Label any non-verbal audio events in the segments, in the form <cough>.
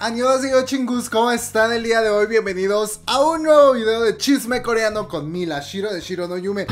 y chingus, ¿cómo están el día de hoy? Bienvenidos a un nuevo video de chisme coreano con Mila Shiro de Shiro no Yume.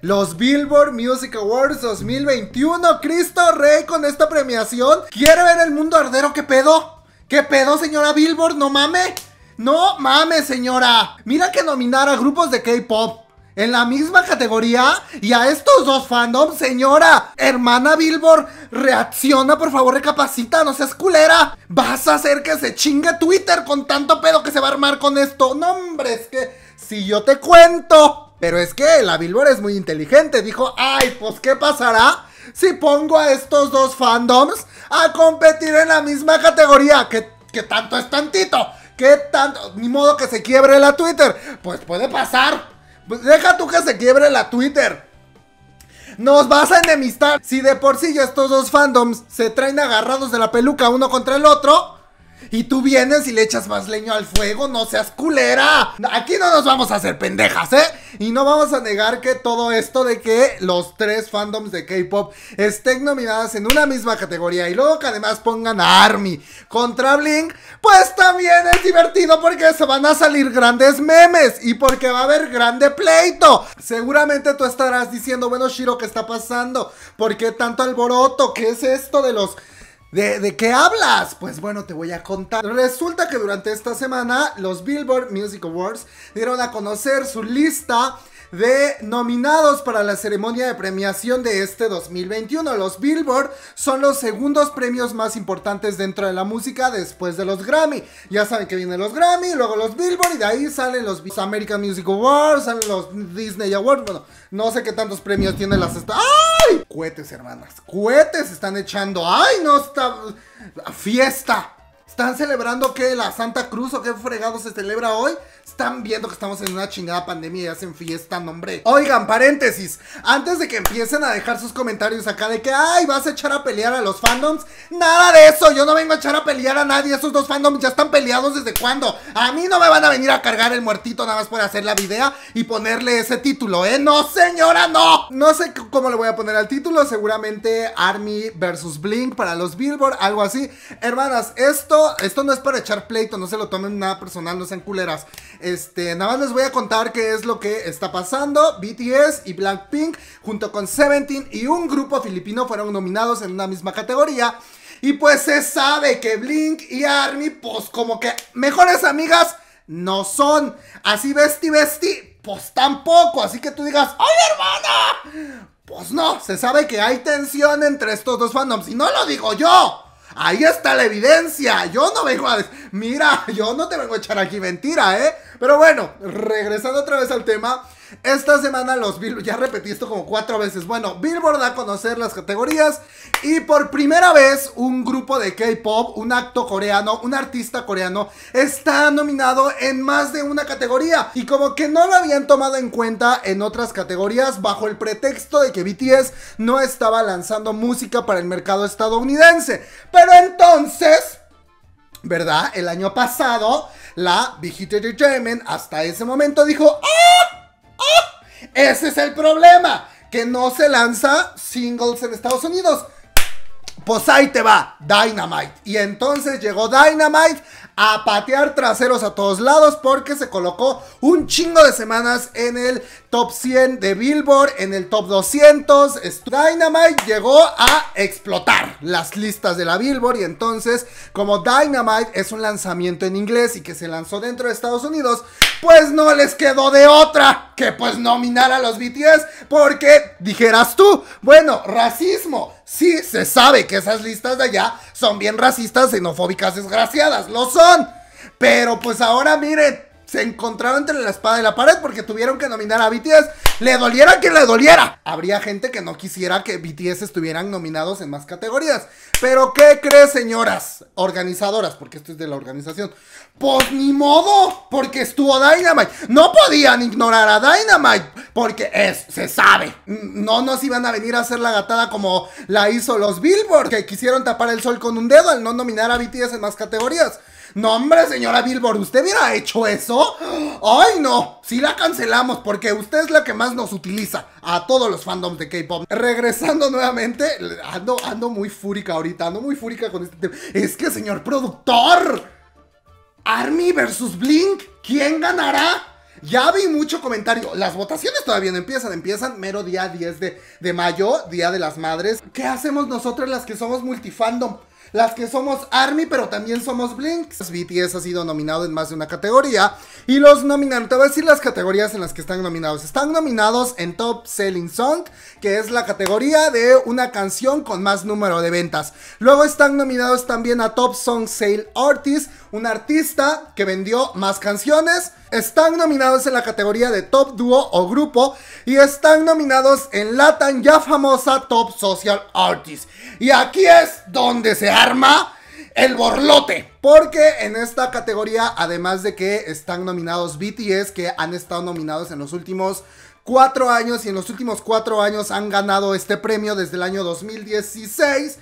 Los Billboard Music Awards 2021, Cristo Rey con esta premiación. ¿Quiere ver el mundo ardero? ¿Qué pedo? ¿Qué pedo, señora Billboard? No mame No mames, señora. Mira que nominar grupos de K-pop en la misma categoría y a estos dos fandoms, señora, hermana Billboard, reacciona, por favor, recapacita, no seas culera. Vas a hacer que se chingue Twitter con tanto pedo que se va a armar con esto. No, hombre, es que si yo te cuento. Pero es que la Billboard es muy inteligente, dijo, ay, pues ¿qué pasará? Si pongo a estos dos fandoms a competir en la misma categoría, que, que tanto es tantito, que tanto, ni modo que se quiebre la Twitter, pues puede pasar. Pues, deja tú que se quiebre la Twitter. Nos vas a enemistar. Si de por sí ya estos dos fandoms se traen agarrados de la peluca uno contra el otro, y tú vienes y le echas más leño al fuego, no seas culera. Aquí no nos vamos a hacer pendejas, ¿eh? Y no vamos a negar que todo esto de que los tres fandoms de K-Pop estén nominadas en una misma categoría y luego que además pongan a ARMY contra Blink, pues también es divertido porque se van a salir grandes memes y porque va a haber grande pleito. Seguramente tú estarás diciendo, bueno Shiro, ¿qué está pasando? ¿Por qué tanto alboroto? ¿Qué es esto de los... ¿De, qué hablas? Pues bueno, te voy a contar. Resulta que durante esta semana los Billboard Music Awards dieron a conocer su lista de nominados para la ceremonia de premiación de este 2021. Los Billboard son los segundos premios más importantes dentro de la música después de los Grammy. Ya saben que vienen los Grammy, luego los Billboard y de ahí salen los American Music Awards, salen los Disney Awards. Bueno, no sé qué tantos premios tienen las... ¡Ay! Cohetes, hermanas. Cohetes están echando. ¡Ay, no está... Fiesta. ¿Están celebrando que la Santa Cruz o qué fregado se celebra hoy? Están viendo que estamos en una chingada pandemia y hacen fiesta, hombre. Oigan, paréntesis. Antes de que empiecen a dejar sus comentarios acá de que, ay, vas a echar a pelear a los fandoms. Nada de eso. Yo no vengo a echar a pelear a nadie. Esos dos fandoms ya están peleados desde cuando. A mí no me van a venir a cargar el muertito nada más por hacer la video y ponerle ese título, ¿eh? No, señora, no. No sé cómo le voy a poner al título. Seguramente Army versus Blink para los Billboard, algo así. Hermanas, esto, esto no es para echar pleito. No se lo tomen nada personal, no sean culeras. Este, nada más les voy a contar qué es lo que está pasando. BTS y Blackpink, junto con Seventeen y un grupo filipino, fueron nominados en una misma categoría. Y pues se sabe que Blink y Army, pues como que mejores amigas no son. Así besti besti, pues tampoco. Así que tú digas, ¡ay hermana! Pues no, se sabe que hay tensión entre estos dos fandoms. Y no lo digo yo. Ahí está la evidencia. Yo no vengo a... Mira, yo no te vengo a echar aquí mentira, ¿eh? Pero bueno, regresando otra vez al tema, esta semana los Billboard, ya repetí esto como cuatro veces. Bueno, Billboard da a conocer las categorías y por primera vez un grupo de K-pop, un acto coreano, un artista coreano está nominado en más de una categoría y como que no lo habían tomado en cuenta en otras categorías bajo el pretexto de que BTS no estaba lanzando música para el mercado estadounidense. Pero entonces, ¿verdad? El año pasado la Hit Entertainment hasta ese momento dijo, ¡Ah! ¡Oh! Ese es el problema, que no se lanza singles en Estados Unidos. Pues ahí te va, Dynamite. Y entonces llegó Dynamite a patear traseros a todos lados porque se colocó un chingo de semanas en el top 100 de Billboard, en el top 200. Dynamite llegó a explotar las listas de la Billboard y entonces como Dynamite es un lanzamiento en inglés y que se lanzó dentro de Estados Unidos, pues no les quedó de otra que pues nominar a los BTS porque dijeras tú, bueno, racismo Sí, se sabe que esas listas de allá son bien racistas, xenofóbicas, desgraciadas, lo son. Pero pues ahora miren, se encontraron entre la espada y la pared porque tuvieron que nominar a BTS. Le doliera que le doliera. Habría gente que no quisiera que BTS estuvieran nominados en más categorías. Pero ¿qué crees, señoras organizadoras? Porque esto es de la organización. Pues ni modo, porque estuvo Dynamite. No podían ignorar a Dynamite, porque es, se sabe. No nos iban a venir a hacer la gatada como la hizo los Billboard, que quisieron tapar el sol con un dedo al no nominar a BTS en más categorías. No, hombre, señora Billboard, ¿usted hubiera hecho eso? ¡Ay, no! Si la cancelamos, porque usted es la que más nos utiliza a todos los fandoms de K-pop. Regresando nuevamente, ando, muy fúrica ahorita, ando muy fúrica con este tema. Es que, señor productor, Army versus Blink, ¿quién ganará? Ya vi mucho comentario. Las votaciones todavía no empiezan. Empiezan mero día 10 de, mayo, Día de las Madres. ¿Qué hacemos nosotros las que somos multifandom? las que somos ARMY, pero también somos Blinks. BTS ha sido nominado en más de una categoría y los nominados, te voy a decir las categorías en las que están nominados. Están nominados en Top Selling Song, que es la categoría de una canción con más número de ventas. Luego están nominados también a Top Song Sale Artist, un artista que vendió más canciones. Están nominados en la categoría de Top Duo o Grupo y están nominados en la tan ya famosa Top Social Artist. Y aquí es donde se arma el borlote. Porque en esta categoría, además de que están nominados BTS, que han estado nominados en los últimos cuatro años y en los últimos cuatro años han ganado este premio desde el año 2016.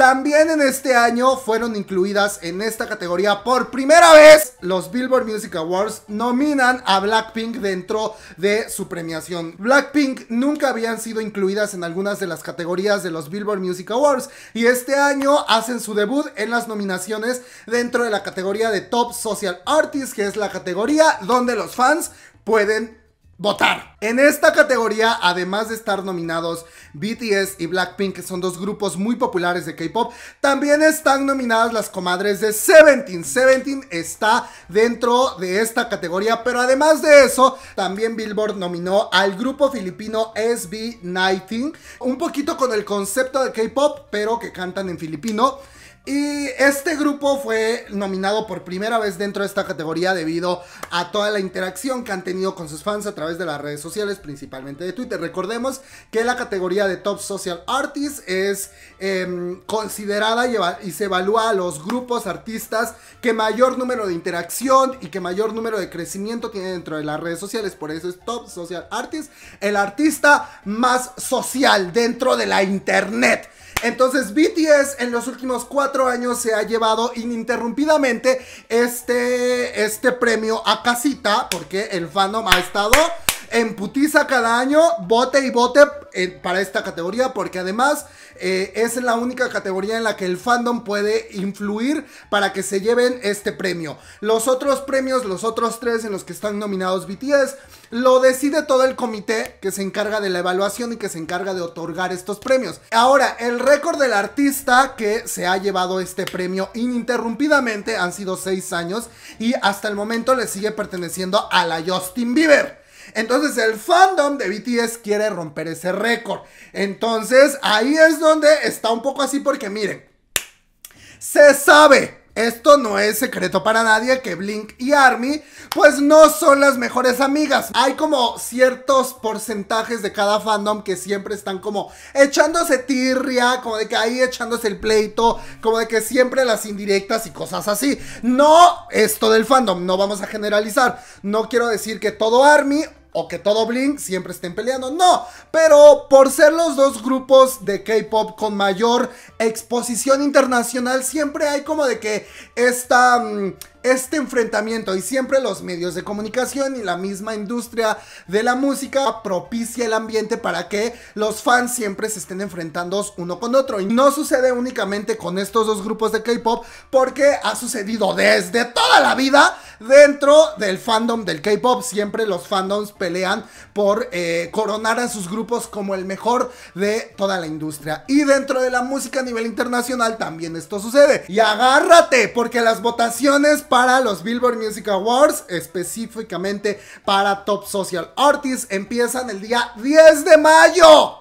También en este año fueron incluidas en esta categoría por primera vez los Billboard Music Awards nominan a Blackpink dentro de su premiación. Blackpink nunca habían sido incluidas en algunas de las categorías de los Billboard Music Awards y este año hacen su debut en las nominaciones dentro de la categoría de Top Social Artist, que es la categoría donde los fans pueden votar. En esta categoría, además de estar nominados BTS y Blackpink, que son dos grupos muy populares de K-pop, también están nominadas las comadres de Seventeen. Seventeen está dentro de esta categoría, pero además de eso, también Billboard nominó al grupo filipino sb Nighting un poquito con el concepto de K-pop, pero que cantan en filipino. Y este grupo fue nominado por primera vez dentro de esta categoría debido a toda la interacción que han tenido con sus fans a través de las redes sociales, principalmente de Twitter. Recordemos que la categoría de Top Social Artist es em, considerada y, se evalúa a los grupos artistas que mayor número de interacción y que mayor número de crecimiento tienen dentro de las redes sociales. Por eso es Top Social Artist, el artista más social dentro de la internet. Entonces BTS en los últimos cuatro años se ha llevado ininterrumpidamente este, este premio a casita porque el fandom ha estado Emputiza putiza cada año, bote y bote eh, para esta categoría, porque además eh, es la única categoría en la que el fandom puede influir para que se lleven este premio. Los otros premios, los otros tres en los que están nominados BTS, lo decide todo el comité que se encarga de la evaluación y que se encarga de otorgar estos premios. Ahora, el récord del artista que se ha llevado este premio ininterrumpidamente han sido seis años y hasta el momento le sigue perteneciendo a la Justin Bieber. Entonces el fandom de BTS quiere romper ese récord. Entonces ahí es donde está un poco así porque miren, se sabe esto no es secreto para nadie que Blink y Army pues no son las mejores amigas. Hay como ciertos porcentajes de cada fandom que siempre están como echándose tirria, como de que ahí echándose el pleito, como de que siempre las indirectas y cosas así. No, esto del fandom, no vamos a generalizar. No quiero decir que todo Army o que todo Blink siempre estén peleando. No, pero por ser los dos grupos de K-Pop con mayor exposición internacional, siempre hay como de que esta... Mm, este enfrentamiento y siempre los medios de comunicación y la misma industria de la música propicia el ambiente para que los fans siempre se estén enfrentando uno con otro. Y no sucede únicamente con estos dos grupos de K-Pop porque ha sucedido desde toda la vida dentro del fandom del K-Pop. Siempre los fandoms pelean por eh, coronar a sus grupos como el mejor de toda la industria. Y dentro de la música a nivel internacional también esto sucede. Y agárrate porque las votaciones para los Billboard Music Awards, específicamente para Top Social Artists, empiezan el día 10 de mayo.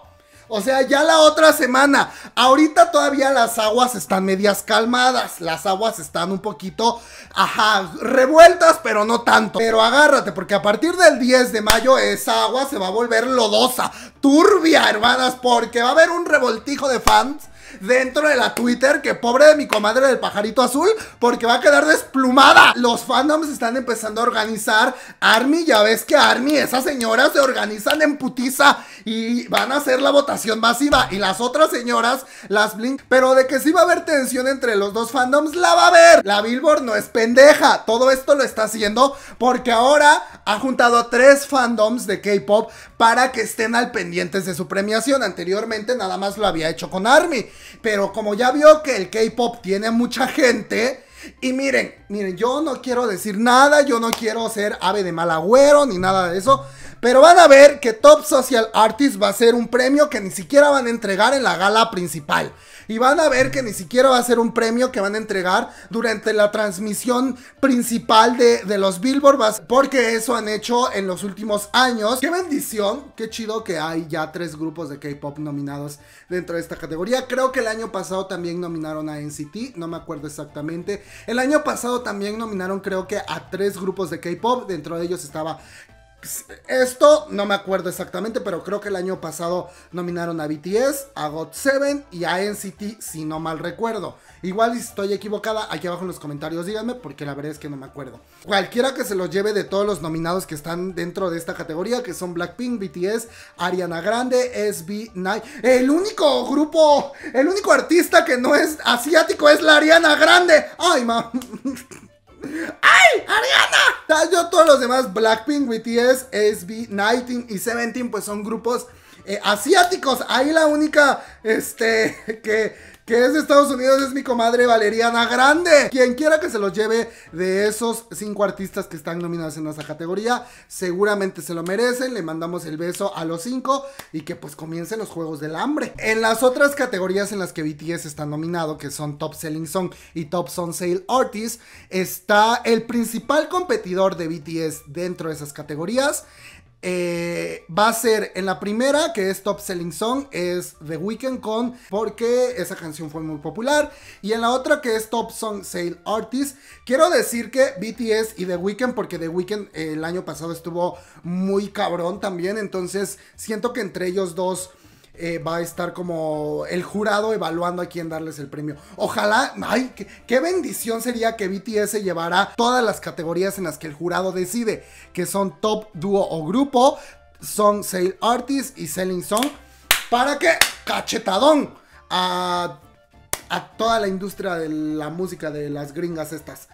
O sea, ya la otra semana. Ahorita todavía las aguas están medias calmadas. Las aguas están un poquito, ajá, revueltas, pero no tanto. Pero agárrate, porque a partir del 10 de mayo esa agua se va a volver lodosa, turbia, hermanas, porque va a haber un revoltijo de fans dentro de la Twitter que pobre de mi comadre del pajarito azul porque va a quedar desplumada. Los fandoms están empezando a organizar. Army, ya ves que Army, esas señoras se organizan en putiza y van a hacer la votación masiva. Y las otras señoras, las Blink. Pero de que sí va a haber tensión entre los dos fandoms, la va a haber. La Billboard no es pendeja. Todo esto lo está haciendo porque ahora ha juntado a tres fandoms de K-pop para que estén al pendientes de su premiación. Anteriormente nada más lo había hecho con Army, pero como ya vio que el K-Pop tiene mucha gente, y miren, miren, yo no quiero decir nada, yo no quiero ser ave de mal agüero ni nada de eso, pero van a ver que Top Social Artist va a ser un premio que ni siquiera van a entregar en la gala principal. Y van a ver que ni siquiera va a ser un premio que van a entregar durante la transmisión principal de, los Billboard, porque eso han hecho en los últimos años. ¡Qué bendición! ¡Qué chido que hay ya tres grupos de K-Pop nominados dentro de esta categoría! Creo que el año pasado también nominaron a NCT, no me acuerdo exactamente. El año pasado también nominaron creo que a tres grupos de K-Pop, dentro de ellos estaba pues, esto no me acuerdo exactamente, pero creo que el año pasado nominaron a BTS, a GOT7 y a NCT, si no mal recuerdo. Igual si estoy equivocada, aquí abajo en los comentarios díganme, porque la verdad es que no me acuerdo. Cualquiera que se los lleve de todos los nominados que están dentro de esta categoría, que son Blackpink, BTS, Ariana Grande, SB9. El único grupo, el único artista que no es asiático es la Ariana Grande. Ay, ma. <laughs> ¡Ay! ¡Ariana! Yo todos los demás, Blackpink, BTS, SB, Nighting y Seventeen pues son grupos eh, asiáticos. Ahí la única este, <laughs> que que es de Estados Unidos, es mi comadre Valeriana Grande. Quien quiera que se los lleve de esos cinco artistas que están nominados en esa categoría, seguramente se lo merecen. Le mandamos el beso a los cinco y que pues comiencen los Juegos del Hambre. En las otras categorías en las que BTS está nominado, que son Top Selling Song y Top Song Sale Artist, está el principal competidor de BTS dentro de esas categorías eh, va a ser en la primera, que es Top Selling Song, es The Weeknd con, porque esa canción fue muy popular. Y en la otra, que es Top Song Sale Artist, quiero decir que BTS y The Weeknd, porque The Weeknd eh, el año pasado estuvo muy cabrón también. Entonces, siento que entre ellos dos eh, va a estar como el jurado evaluando a quién darles el premio. Ojalá, ay, qué, bendición sería que BTS llevara todas las categorías en las que el jurado decide, que son top, dúo o grupo, son sale artist y selling song, para que cachetadón a, a toda la industria de la música de las gringas estas.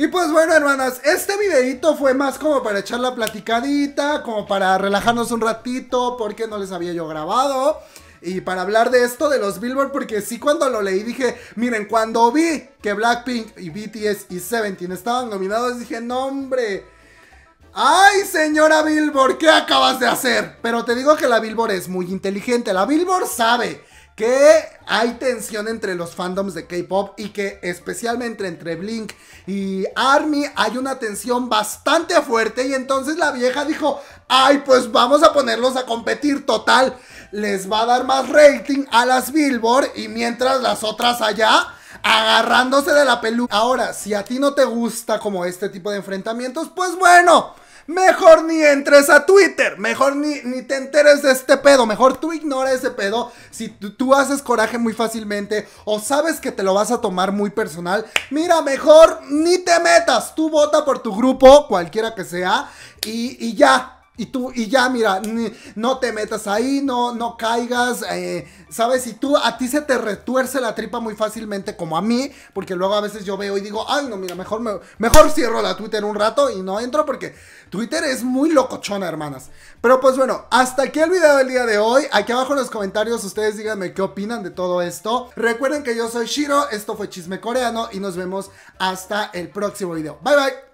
Y pues bueno, hermanas, este videito fue más como para echar la platicadita, como para relajarnos un ratito, porque no les había yo grabado. Y para hablar de esto de los Billboard, porque sí cuando lo leí dije, miren, cuando vi que Blackpink y BTS y Seventeen estaban nominados, dije, no hombre, ¡Ay, señora Billboard! ¿Qué acabas de hacer? Pero te digo que la Billboard es muy inteligente. La Billboard sabe que hay tensión entre los fandoms de K-pop y que especialmente entre Blink y Army hay una tensión bastante fuerte y entonces la vieja dijo, ay pues vamos a ponerlos a competir total, les va a dar más rating a las Billboard y mientras las otras allá agarrándose de la peluca. Ahora, si a ti no te gusta como este tipo de enfrentamientos, pues bueno mejor ni entres a Twitter, mejor ni, ni te enteres de este pedo, mejor tú ignora ese pedo. Si tú haces coraje muy fácilmente o sabes que te lo vas a tomar muy personal, mira, mejor ni te metas, tú vota por tu grupo, cualquiera que sea, y, y ya, y tú, y ya, mira, no te metas ahí, no, no caigas, eh, ¿sabes? Y tú, a ti se te retuerce la tripa muy fácilmente, como a mí, porque luego a veces yo veo y digo, ay, no, mira, mejor, mejor cierro la Twitter un rato y no entro porque Twitter es muy locochona, hermanas. Pero pues bueno, hasta aquí el video del día de hoy. Aquí abajo en los comentarios ustedes díganme qué opinan de todo esto. Recuerden que yo soy Shiro, esto fue Chisme Coreano y nos vemos hasta el próximo video. Bye, bye.